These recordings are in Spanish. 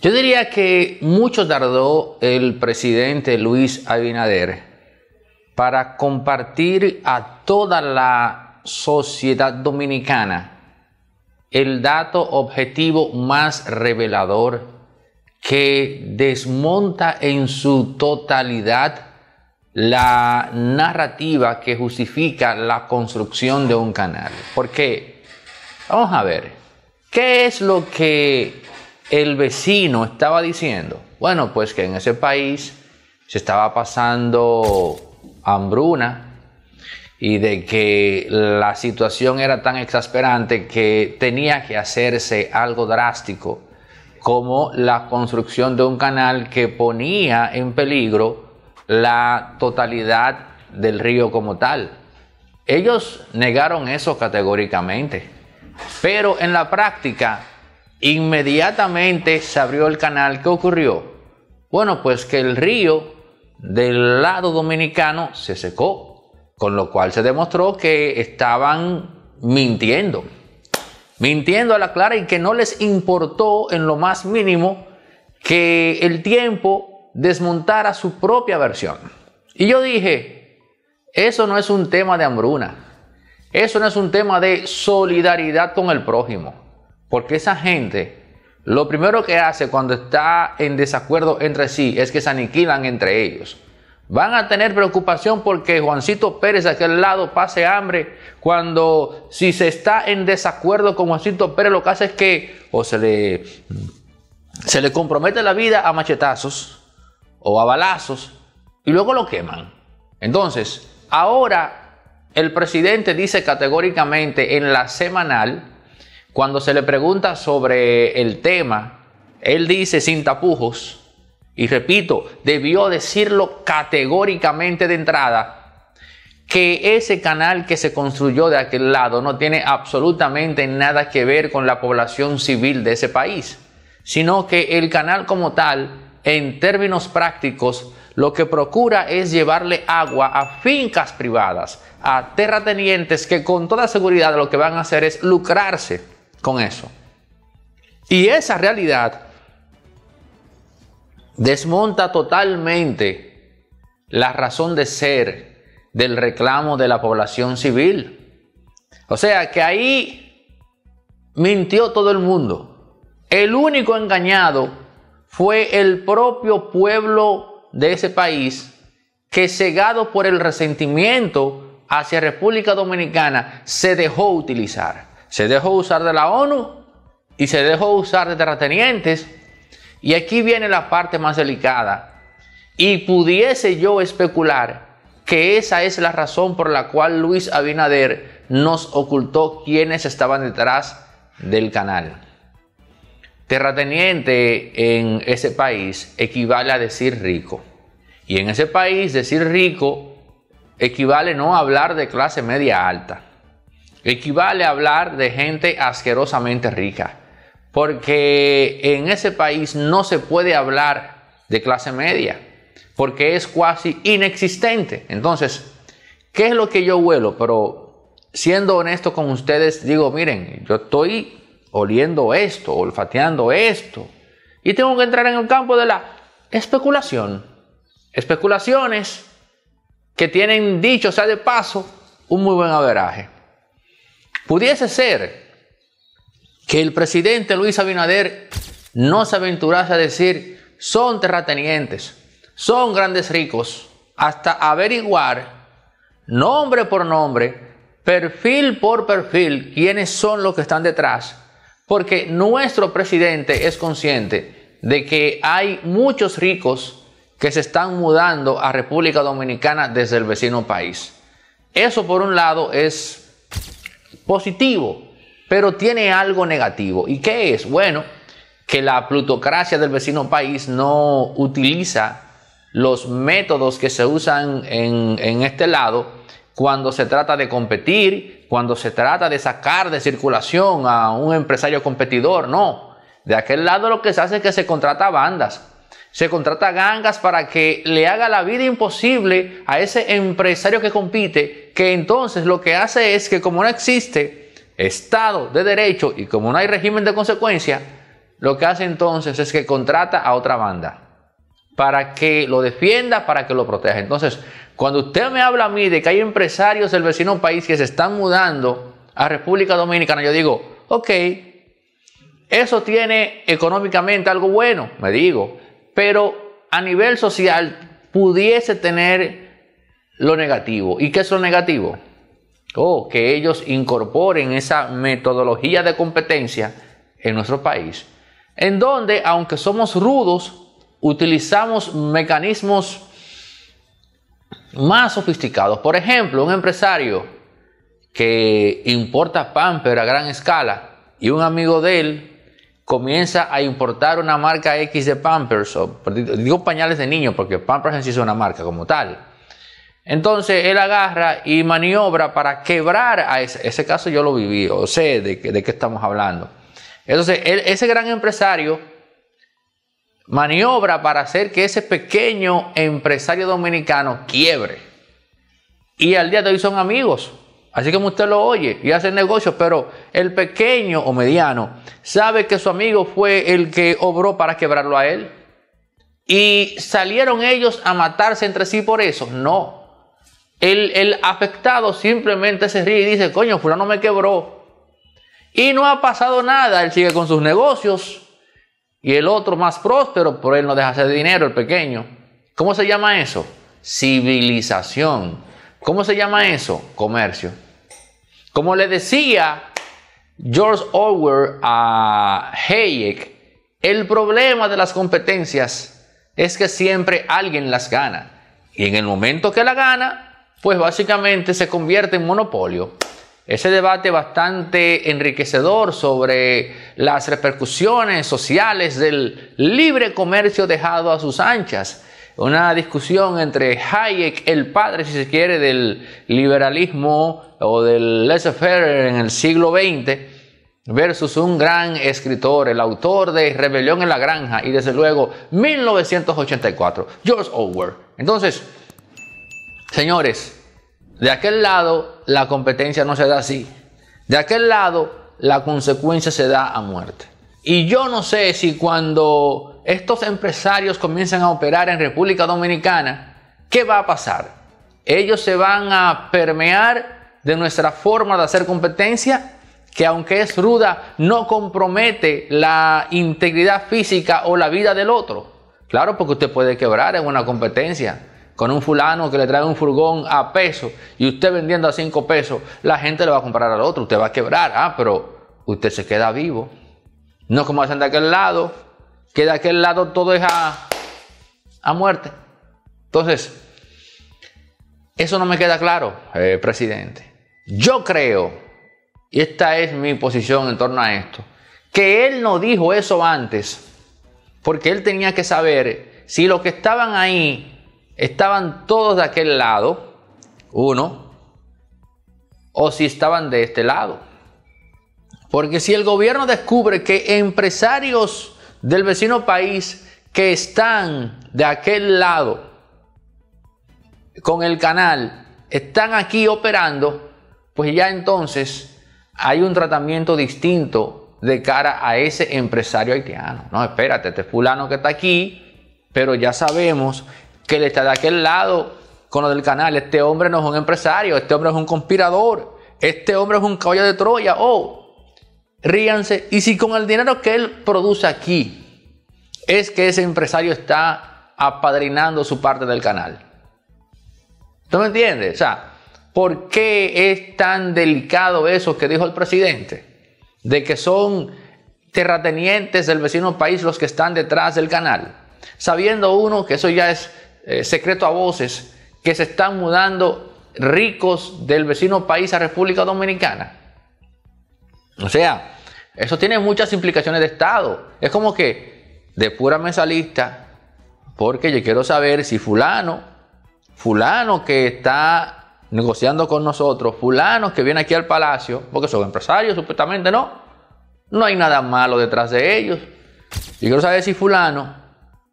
Yo diría que mucho tardó el presidente Luis Abinader para compartir a toda la sociedad dominicana el dato objetivo más revelador que desmonta en su totalidad la narrativa que justifica la construcción de un canal. Porque, vamos a ver, ¿qué es lo que el vecino estaba diciendo, bueno, pues que en ese país se estaba pasando hambruna y de que la situación era tan exasperante que tenía que hacerse algo drástico como la construcción de un canal que ponía en peligro la totalidad del río como tal. Ellos negaron eso categóricamente, pero en la práctica Inmediatamente se abrió el canal. ¿Qué ocurrió? Bueno, pues que el río del lado dominicano se secó, con lo cual se demostró que estaban mintiendo, mintiendo a la clara y que no les importó en lo más mínimo que el tiempo desmontara su propia versión. Y yo dije, eso no es un tema de hambruna, eso no es un tema de solidaridad con el prójimo. Porque esa gente, lo primero que hace cuando está en desacuerdo entre sí es que se aniquilan entre ellos. Van a tener preocupación porque Juancito Pérez de aquel lado pase hambre. Cuando si se está en desacuerdo con Juancito Pérez, lo que hace es que o se le, se le compromete la vida a machetazos o a balazos y luego lo queman. Entonces, ahora el presidente dice categóricamente en la semanal cuando se le pregunta sobre el tema, él dice sin tapujos, y repito, debió decirlo categóricamente de entrada, que ese canal que se construyó de aquel lado no tiene absolutamente nada que ver con la población civil de ese país, sino que el canal como tal, en términos prácticos, lo que procura es llevarle agua a fincas privadas, a terratenientes que con toda seguridad lo que van a hacer es lucrarse con eso. Y esa realidad desmonta totalmente la razón de ser del reclamo de la población civil. O sea que ahí mintió todo el mundo. El único engañado fue el propio pueblo de ese país que cegado por el resentimiento hacia República Dominicana se dejó utilizar se dejó usar de la ONU y se dejó usar de terratenientes. Y aquí viene la parte más delicada. Y pudiese yo especular que esa es la razón por la cual Luis Abinader nos ocultó quienes estaban detrás del canal. Terrateniente en ese país equivale a decir rico. Y en ese país decir rico equivale no hablar de clase media alta equivale a hablar de gente asquerosamente rica, porque en ese país no se puede hablar de clase media, porque es casi inexistente. Entonces, ¿qué es lo que yo huelo? Pero siendo honesto con ustedes, digo, miren, yo estoy oliendo esto, olfateando esto, y tengo que entrar en el campo de la especulación. Especulaciones que tienen, dicho sea de paso, un muy buen averaje. Pudiese ser que el presidente Luis Abinader no se aventurase a decir son terratenientes, son grandes ricos, hasta averiguar nombre por nombre, perfil por perfil, quiénes son los que están detrás, porque nuestro presidente es consciente de que hay muchos ricos que se están mudando a República Dominicana desde el vecino país. Eso por un lado es positivo, pero tiene algo negativo. ¿Y qué es? Bueno, que la plutocracia del vecino país no utiliza los métodos que se usan en, en, este lado cuando se trata de competir, cuando se trata de sacar de circulación a un empresario competidor, no. De aquel lado lo que se hace es que se contrata bandas, se contrata gangas para que le haga la vida imposible a ese empresario que compite, que entonces lo que hace es que como no existe Estado de Derecho y como no hay régimen de consecuencia, lo que hace entonces es que contrata a otra banda para que lo defienda, para que lo proteja. Entonces, cuando usted me habla a mí de que hay empresarios del vecino país que se están mudando a República Dominicana, yo digo, ok, eso tiene económicamente algo bueno, me digo, pero a nivel social pudiese tener lo negativo. ¿Y qué es lo negativo? Oh, que ellos incorporen esa metodología de competencia en nuestro país, en donde, aunque somos rudos, utilizamos mecanismos más sofisticados. Por ejemplo, un empresario que importa pamper a gran escala y un amigo de él comienza a importar una marca X de Pampers, digo pañales de niño, porque Pampers en sí es una marca como tal. Entonces él agarra y maniobra para quebrar a ese, ese caso yo lo viví, o sé de, qué estamos hablando. Entonces ese gran empresario maniobra para hacer que ese pequeño empresario dominicano quiebre. Y al día de hoy son amigos. Así como usted lo oye y hace negocios, pero el pequeño o mediano sabe que su amigo fue el que obró para quebrarlo a él. Y salieron ellos a matarse entre sí por eso. No. El, el afectado simplemente se ríe y dice, coño, fulano me quebró. Y no ha pasado nada. Él sigue con sus negocios. Y el otro más próspero, por él no deja hacer dinero, el pequeño. ¿Cómo se llama eso? Civilización. ¿Cómo se llama eso? Comercio. Como le decía George Orwell a Hayek, el problema de las competencias es que siempre alguien las gana. Y en el momento que la gana, pues básicamente se convierte en monopolio. Ese debate bastante enriquecedor sobre las repercusiones sociales del libre comercio dejado a sus anchas una discusión entre Hayek, el padre, si se quiere, del liberalismo o del laissez-faire en el siglo XX, versus un gran escritor, el autor de Rebelión en la Granja y desde luego 1984, George Orwell. Entonces, señores, de aquel lado la competencia no se da así. De aquel lado la consecuencia se da a muerte. Y yo no sé si cuando estos empresarios comienzan a operar en República Dominicana, ¿qué va a pasar? Ellos se van a permear de nuestra forma de hacer competencia, que aunque es ruda, no compromete la integridad física o la vida del otro. Claro, porque usted puede quebrar en una competencia con un fulano que le trae un furgón a peso y usted vendiendo a cinco pesos, la gente le va a comprar al otro, usted va a quebrar, ah, pero usted se queda vivo. No como hacen de aquel lado, que de aquel lado todo es a, muerte. Entonces, eso no me queda claro, eh, presidente. Yo creo, y esta es mi posición en torno a esto, que él no dijo eso antes, porque él tenía que saber si los que estaban ahí estaban todos de aquel lado, uno, o si estaban de este lado. Porque si el gobierno descubre que empresarios del vecino país que están de aquel lado con el canal, están aquí operando, pues ya entonces hay un tratamiento distinto de cara a ese empresario haitiano. No, espérate, este fulano que está aquí, pero ya sabemos que él está de aquel lado con lo del canal. Este hombre no es un empresario, este hombre es un conspirador, este hombre es un caballo de Troya. Oh, ríanse. Y si con el dinero que él produce aquí es que ese empresario está apadrinando su parte del canal. ¿Tú me entiendes? O sea, ¿por qué es tan delicado eso que dijo el presidente? De que son terratenientes del vecino país los que están detrás del canal. Sabiendo uno que eso ya es eh, secreto a voces, que se están mudando ricos del vecino país a República Dominicana. O sea, eso tiene muchas implicaciones de Estado. Es como que de pura mesa lista, porque yo quiero saber si fulano, fulano que está negociando con nosotros, fulano que viene aquí al palacio, porque son empresarios supuestamente, no. No hay nada malo detrás de ellos. Yo quiero saber si fulano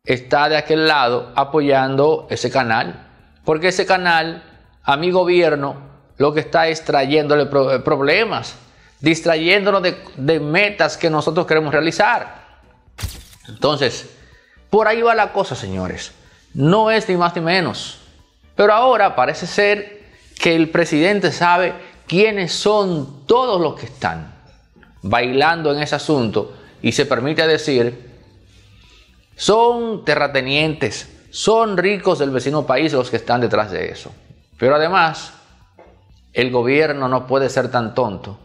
está de aquel lado apoyando ese canal, porque ese canal a mi gobierno lo que está es trayéndole problemas distrayéndonos de, de metas que nosotros queremos realizar. Entonces, por ahí va la cosa, señores. No es ni más ni menos. Pero ahora parece ser que el presidente sabe quiénes son todos los que están bailando en ese asunto y se permite decir, son terratenientes, son ricos del vecino país los que están detrás de eso. Pero además, el gobierno no puede ser tan tonto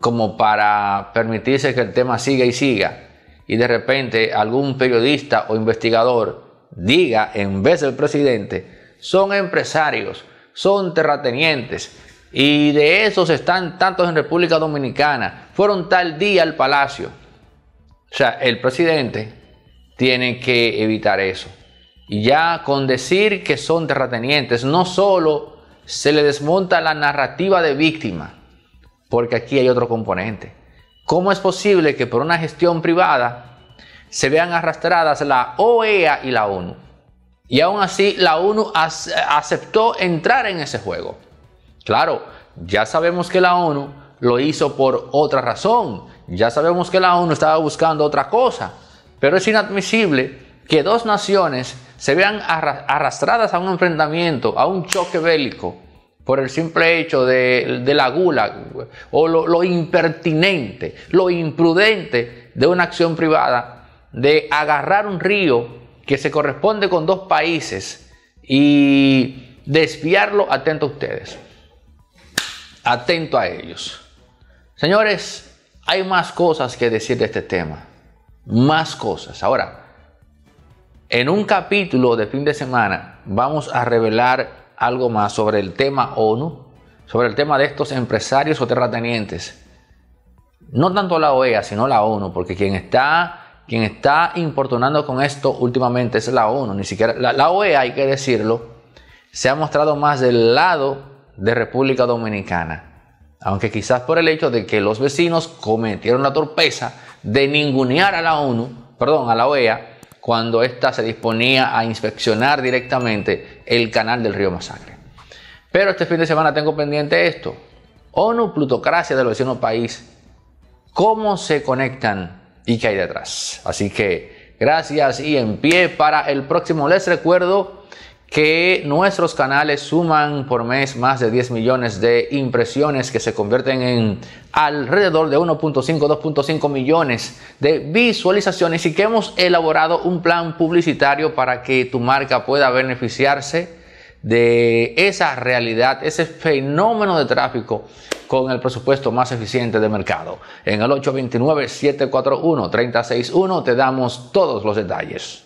como para permitirse que el tema siga y siga y de repente algún periodista o investigador diga en vez del presidente, son empresarios, son terratenientes y de esos están tantos en República Dominicana, fueron tal día al palacio. O sea, el presidente tiene que evitar eso. Y ya con decir que son terratenientes, no solo se le desmonta la narrativa de víctima, porque aquí hay otro componente. ¿Cómo es posible que por una gestión privada se vean arrastradas la OEA y la ONU? Y aún así la ONU aceptó entrar en ese juego. Claro, ya sabemos que la ONU lo hizo por otra razón. Ya sabemos que la ONU estaba buscando otra cosa. Pero es inadmisible que dos naciones se vean arrastradas a un enfrentamiento, a un choque bélico, por el simple hecho de, la gula o lo, lo, impertinente, lo imprudente de una acción privada de agarrar un río que se corresponde con dos países y desviarlo, atento a ustedes, atento a ellos. Señores, hay más cosas que decir de este tema, más cosas. Ahora, en un capítulo de fin de semana vamos a revelar algo más sobre el tema ONU, sobre el tema de estos empresarios o terratenientes. No tanto la OEA, sino la ONU, porque quien está, quien está importunando con esto últimamente es la ONU, ni siquiera la, la OEA, hay que decirlo, se ha mostrado más del lado de República Dominicana aunque quizás por el hecho de que los vecinos cometieron la torpeza de ningunear a la ONU, perdón, a la OEA, cuando ésta se disponía a inspeccionar directamente el canal del río Masacre. Pero este fin de semana tengo pendiente esto. ONU, plutocracia del vecino país. ¿Cómo se conectan y qué hay detrás? Así que gracias y en pie para el próximo. Les recuerdo que nuestros canales suman por mes más de 10 millones de impresiones que se convierten en alrededor de 1.5, 2.5 millones de visualizaciones y que hemos elaborado un plan publicitario para que tu marca pueda beneficiarse de esa realidad, ese fenómeno de tráfico con el presupuesto más eficiente de mercado. En el 829-741-361 te damos todos los detalles.